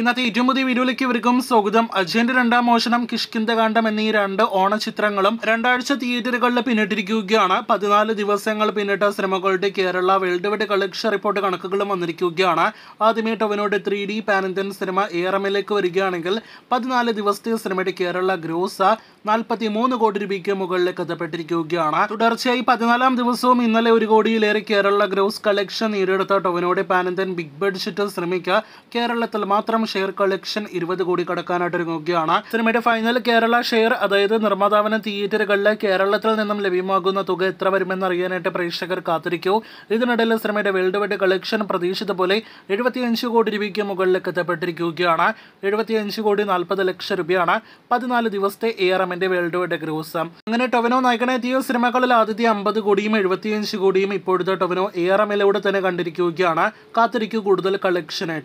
ഇന്നത്തെ ഏറ്റവും പുതിയ വീഡിയോയിലേക്ക് ഇവർക്കും സ്വാഗതം അജയന്റെ രണ്ടാം മോഷണം കിഷ്കിന്തകാന്ഡം എന്നീ രണ്ട് ഓണ ചിത്രങ്ങളും രണ്ടാഴ്ച തിയേറ്ററുകളിൽ പിന്നിട്ടിരിക്കുകയാണ് പതിനാല് ദിവസങ്ങൾ പിന്നിട്ട സിനിമകളുടെ Kerala world wide collection report കണക്കുകളും വന്നിരിക്കുകയാണ് ആദ്യമേ ടൊവിനോട് ത്രീ ഡി പാനന്ത്യൻ സിനിമ ഏറമയിലേക്ക് വരികയാണെങ്കിൽ പതിനാല് ദിവസത്തെ സിനിമയുടെ കേരള ഗ്രോസ നാൽപ്പത്തി മൂന്ന് കോടി രൂപയ്ക്ക് മുകളിലേക്ക് എത്തപ്പെട്ടിരിക്കുകയാണ് തുടർച്ചയായി പതിനാലാം ദിവസവും ഇന്നലെ ഒരു കോടിയിലേറെ കേരള ഗ്രോസ് കളക്ഷൻ നേടിയെടുത്ത ടൊവിനോടെ പാനന്തൻ ബിഗ് ബഡ്ജറ്റ് സിനിമയ്ക്ക് കേരളത്തിൽ മാത്രം ഷെയർ കളക്ഷൻ ഇരുപത് കോടി കടക്കാനായിട്ട് ഒരുങ്ങുകയാണ് സിനിമയുടെ ഫൈനൽ കേരള ഷെയർ അതായത് നിർമ്മാതാവിന് തിയേറ്ററുകളിൽ കേരളത്തിൽ നിന്നും ലഭ്യമാകുന്ന തുക എത്ര വരുമെന്ന് അറിയാനായിട്ട് പ്രേക്ഷകർ കാത്തിരിക്കൂ ഇതിനിടയിൽ സിനിമയുടെ വേൾഡ് വൈഡ് കളക്ഷൻ പ്രതീക്ഷിത പോലെ എഴുപത്തിയഞ്ച് കോടി രൂപയ്ക്ക് മുകളിലേക്ക് എത്തപ്പെട്ടിരിക്കുകയാണ് എഴുപത്തിയഞ്ച് കോടി നാൽപ്പത് ലക്ഷം രൂപയാണ് പതിനാല് ദിവസത്തെ എ ആർ എമ്മിന്റെ വേൾഡ് വൈഡ് ഗ്രോസ് അങ്ങനെ ടൊവനോ നായകനെത്തിയ സിനിമകളിൽ ആദ്യത്തെ അമ്പത് കോടിയും എഴുപത്തിയഞ്ച് കോടിയും ഇപ്പോഴത്തെ ടൊവനോ എ ആർ എമ്മിലൂടെ തന്നെ കണ്ടിരിക്കുകയാണ് കാത്തിരിക്കൂ കൂടുതൽ കളക്ഷനായിട്ട്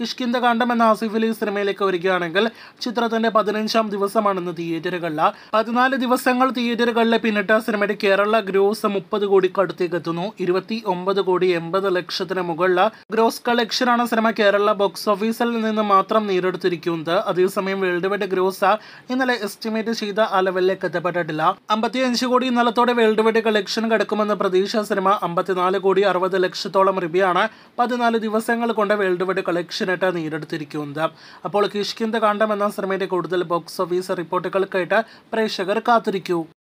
കിഷ്കിന്ത കാണ്ഡം എന്ന ആസിഫ് അലി സിനിമയിലേക്ക് വരികയാണെങ്കിൽ ചിത്രത്തിന്റെ പതിനഞ്ചാം ദിവസമാണ് ഇന്ന് തിയേറ്ററുകളിൽ പതിനാല് ദിവസങ്ങൾ തിയേറ്ററുകളിലെ പിന്നിട്ട സിനിമയുടെ കേരള ഗ്രോസ് മുപ്പത് കോടി കടുത്തേക്ക് എത്തുന്നു ഇരുപത്തി ഒമ്പത് കോടി എൺപത് ലക്ഷത്തിന് മുകളിൽ ഗ്രോസ് കളക്ഷനാണ് സിനിമ കേരള ബോക്സ് ഓഫീസിൽ നിന്ന് മാത്രം നേരിടുത്തിരിക്കുന്നത് അതേസമയം വേൾഡ് വൈഡ് ഗ്രോസ് ഇന്നലെ എസ്റ്റിമേറ്റ് ചെയ്ത അലവലിലേക്ക് എത്തപ്പെട്ടിട്ടില്ല അമ്പത്തിയഞ്ച് കോടി ഇന്നലത്തോടെ വേൾഡ് വൈഡ് കളക്ഷൻ കിടക്കുമെന്ന് പ്രതീക്ഷ സിനിമ അമ്പത്തിനാല് കോടി അറുപത് ലക്ഷത്തോളം റിബിയാണ് പതിനാല് ദിവസങ്ങൾ കൊണ്ട് വേൾഡ് വൈഡ് കളക്ഷൻ ഓപ്ഷനായിട്ട് നേടിയെടുത്തിരിക്കുന്നത് അപ്പോൾ കിഷ്കിന്ത കാണ്ടം എന്ന സിനിമയുടെ കൂടുതൽ ബോക്സ് ഓഫീസ് റിപ്പോർട്ടുകൾക്കായിട്ട് പ്രേക്ഷകർ കാത്തിരിക്കൂ